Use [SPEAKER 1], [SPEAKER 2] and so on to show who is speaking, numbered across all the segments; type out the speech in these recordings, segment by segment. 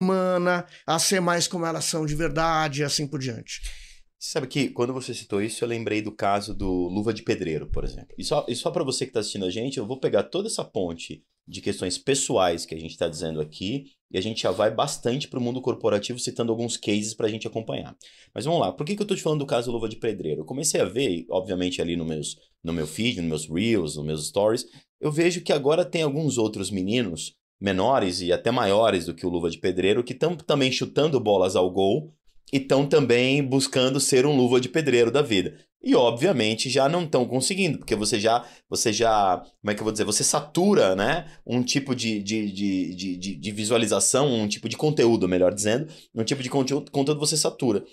[SPEAKER 1] humana, a ser mais como elas são de verdade e assim por diante.
[SPEAKER 2] Sabe que quando você citou isso, eu lembrei do caso do Luva de Pedreiro, por exemplo. E só, e só para você que está assistindo a gente, eu vou pegar toda essa ponte de questões pessoais que a gente está dizendo aqui e a gente já vai bastante para o mundo corporativo citando alguns cases para a gente acompanhar. Mas vamos lá, por que, que eu estou te falando do caso Luva de Pedreiro? Eu comecei a ver, obviamente, ali no, meus, no meu feed, nos meus reels, nos meus stories, eu vejo que agora tem alguns outros meninos menores e até maiores do que o Luva de Pedreiro, que estão também chutando bolas ao gol e estão também buscando ser um Luva de Pedreiro da vida. E obviamente já não estão conseguindo, porque você já, você já, como é que eu vou dizer, você satura, né, um tipo de, de, de, de, visualização, um tipo de conteúdo, melhor dizendo, um tipo de conteúdo, conteúdo você satura.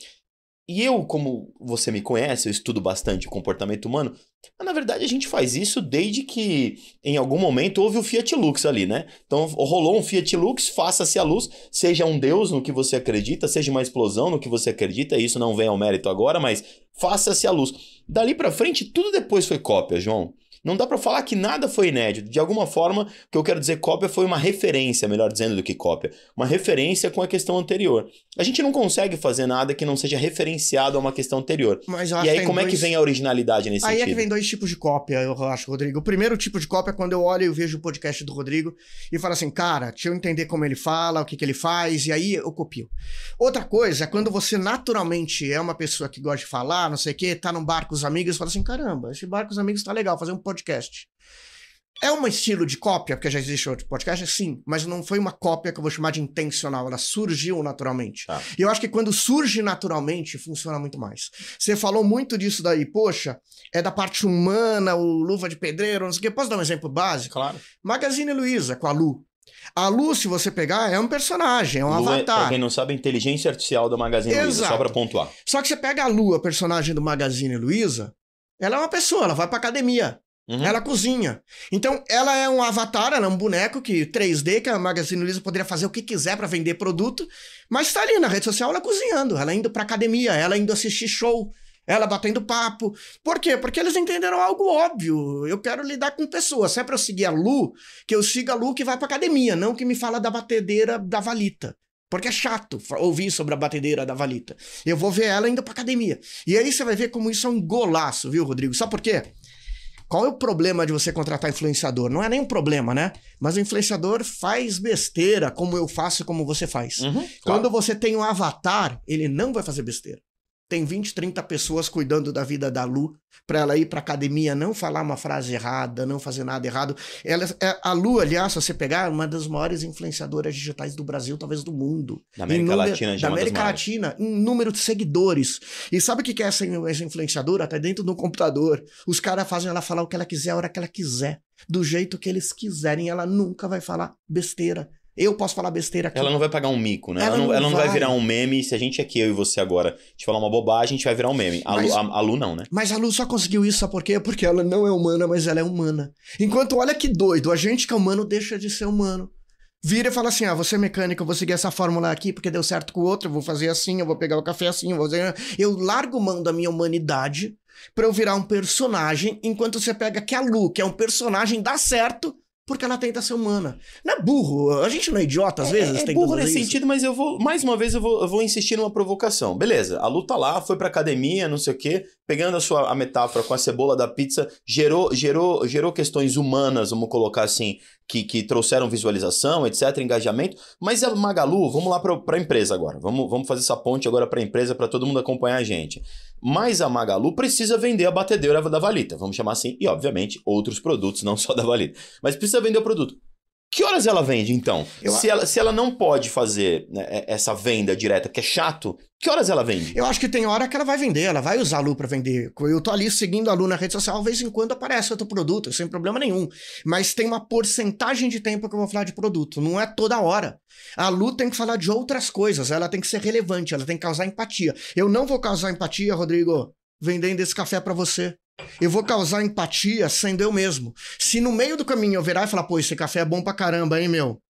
[SPEAKER 2] E eu, como você me conhece, eu estudo bastante o comportamento humano, mas na verdade a gente faz isso desde que em algum momento houve o Fiat Lux ali, né? Então rolou um Fiat Lux, faça-se a luz, seja um Deus no que você acredita, seja uma explosão no que você acredita, isso não vem ao mérito agora, mas faça-se a luz. Dali para frente, tudo depois foi cópia, João. Não dá para falar que nada foi inédito. De alguma forma, o que eu quero dizer cópia foi uma referência, melhor dizendo do que cópia, uma referência com a questão anterior. A gente não consegue fazer nada que não seja referenciado a uma questão anterior. Mas e aí como dois... é que vem a originalidade nesse aí sentido? Aí é que vem
[SPEAKER 1] dois tipos de cópia, eu acho, Rodrigo. O primeiro tipo de cópia é quando eu olho e vejo o podcast do Rodrigo e falo assim, cara, deixa eu entender como ele fala, o que, que ele faz, e aí eu copio. Outra coisa é quando você naturalmente é uma pessoa que gosta de falar, não sei o quê, tá num bar com os amigos e fala assim, caramba, esse bar com os amigos tá legal, fazer um podcast podcast. É um estilo de cópia, porque já existe outro podcast, sim, mas não foi uma cópia que eu vou chamar de intencional, ela surgiu naturalmente. Tá. E eu acho que quando surge naturalmente, funciona muito mais. Você falou muito disso daí, poxa, é da parte humana, o luva de pedreiro, não sei o quê. Posso dar um exemplo básico? Claro. Magazine Luiza, com a Lu. A Lu, se você pegar, é um personagem, é um Lu avatar. É, pra quem não
[SPEAKER 2] sabe, a inteligência artificial da Magazine Exato. Luiza, só pra pontuar.
[SPEAKER 1] Só que você pega a Lu, a personagem do Magazine Luiza, ela é uma pessoa, ela vai pra academia. Uhum. Ela cozinha. Então, ela é um avatar, ela é um boneco que 3D, que a Magazine Luiza poderia fazer o que quiser para vender produto, mas tá ali na rede social ela cozinhando, ela indo pra academia, ela indo assistir show, ela batendo papo. Por quê? Porque eles entenderam algo óbvio. Eu quero lidar com pessoas. Se é pra eu seguir a Lu, que eu siga a Lu que vai pra academia, não que me fala da batedeira da valita. Porque é chato ouvir sobre a batedeira da valita. Eu vou ver ela indo pra academia. E aí você vai ver como isso é um golaço, viu, Rodrigo? Sabe por quê? Qual é o problema de você contratar influenciador? Não é nem um problema, né? Mas o influenciador faz besteira, como eu faço e como você faz. Uhum, claro. Quando você tem um avatar, ele não vai fazer besteira tem 20, 30 pessoas cuidando da vida da Lu, para ela ir para academia, não falar uma frase errada, não fazer nada errado. Ela, é, é, a Lu, aliás, se você pegar, é uma das maiores influenciadoras digitais do Brasil, talvez do mundo. Da América número, Latina, é Da América Latina, em número de seguidores. E sabe o que é essa, influenciadora? Até tá dentro do computador. Os caras fazem ela falar o que ela quiser, a hora que ela quiser, do jeito que eles quiserem. Ela nunca vai falar besteira. Eu posso falar besteira aqui. Ela não vai
[SPEAKER 2] pagar um mico, né? Ela, ela não, ela não vai. virar um meme. Se a gente aqui, eu e você agora, te falar uma bobagem, a gente vai virar um meme. A, mas, Lu, a, a Lu não, né?
[SPEAKER 1] Mas a Lu só conseguiu isso, sabe por quê? Porque ela não é humana, mas ela é humana. Enquanto, olha que doido, a gente que é humano deixa de ser humano vira e fala assim: ah, você é mecânico, eu vou seguir essa fórmula aqui porque deu certo com o outro, eu vou fazer assim, eu vou pegar o café assim, eu vou fazer. Assim. Eu largo mão da minha humanidade para eu virar um personagem, enquanto você pega que a Lu, que é um personagem, dá certo. Porque ela tenta ser humana. Não é burro. A gente não é idiota, às é, vezes. É, é burro nesse isso.
[SPEAKER 2] sentido, mas eu vou. Mais uma vez, eu vou, eu vou insistir numa provocação. Beleza, a luta tá lá, foi pra academia, não sei o quê. Pegando a sua a metáfora com a cebola da pizza, gerou, gerou, gerou questões humanas, vamos colocar assim, que, que trouxeram visualização, etc., engajamento. Mas a Magalu, vamos lá pra, pra empresa agora. Vamos, vamos fazer essa ponte agora pra empresa, para todo mundo acompanhar a gente. Mas a Magalu precisa vender a batedeira da Valita, vamos chamar assim, e obviamente outros produtos, não só da Valita. Mas precisa vender o produto. Que horas ela vende, então? Eu... Se, ela, se ela não pode fazer né, é, essa venda direta, que é chato, que horas ela vende?
[SPEAKER 1] Eu acho que tem hora que ela vai vender, ela vai usar a Lu para vender. Eu tô ali seguindo a Lu na rede social, de vez em quando aparece outro produto, sem problema nenhum. Mas tem uma porcentagem de tempo que eu vou falar de produto, não é toda hora. A Lu tem que falar de outras coisas, ela tem que ser relevante, ela tem que causar empatia. Eu não vou causar empatia, Rodrigo, vendendo esse café para você. Eu vou causar empatia sendo eu mesmo. Se no meio do caminho eu virar e falar, pô, esse café é bom pra caramba, hein, meu?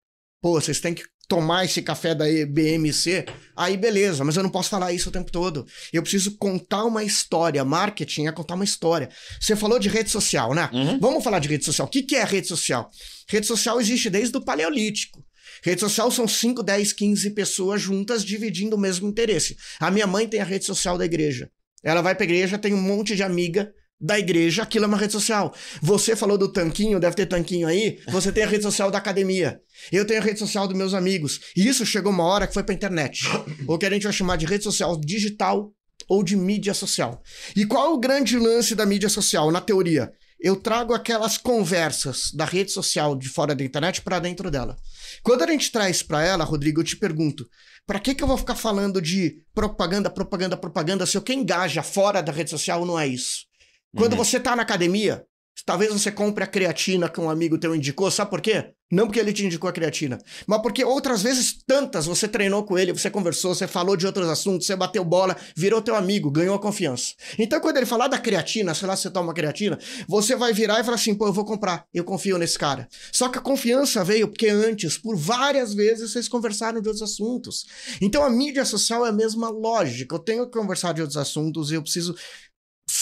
[SPEAKER 1] Pô, vocês têm que tomar esse café da BMC, aí beleza, mas eu não posso falar isso o tempo todo. Eu preciso contar uma história. Marketing é contar uma história. Você falou de rede social, né? Uhum. Vamos falar de rede social. O que, que é rede social? Rede social existe desde o Paleolítico. Rede social são 5, 10, 15 pessoas juntas dividindo o mesmo interesse. A minha mãe tem a rede social da igreja. Ela vai pra igreja, tem um monte de amiga da igreja, aquilo é uma rede social. Você falou do tanquinho, deve ter tanquinho aí. Você tem a rede social da academia. Eu tenho a rede social dos meus amigos. E isso chegou uma hora que foi pra internet. ou que a gente vai chamar de rede social digital ou de mídia social. E qual o grande lance da mídia social, na teoria? Eu trago aquelas conversas da rede social de fora da internet para dentro dela. Quando a gente traz para ela, Rodrigo, eu te pergunto: para que, que eu vou ficar falando de propaganda, propaganda, propaganda se o que engaja fora da rede social não é isso? Quando uhum. você tá na academia, talvez você compre a creatina que um amigo teu indicou, sabe por quê? Não porque ele te indicou a creatina, mas porque outras vezes tantas você treinou com ele, você conversou, você falou de outros assuntos, você bateu bola, virou teu amigo, ganhou a confiança. Então quando ele falar da creatina, sei lá, você toma creatina, você vai virar e falar assim, pô, eu vou comprar, eu confio nesse cara. Só que a confiança veio porque antes, por várias vezes vocês conversaram de outros assuntos. Então a mídia social é a mesma lógica. Eu tenho que conversar de outros assuntos e eu preciso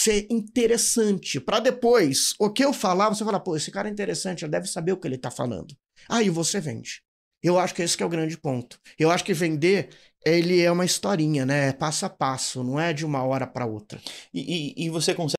[SPEAKER 1] ser interessante. Para depois, o que eu falar, você falar, pô, esse cara é interessante, ele deve saber o que ele tá falando. Aí você vende. Eu acho que esse que é o grande ponto. Eu acho que vender, ele é uma historinha, né? É passo a passo, não é de uma hora para outra. E, e, e você consegue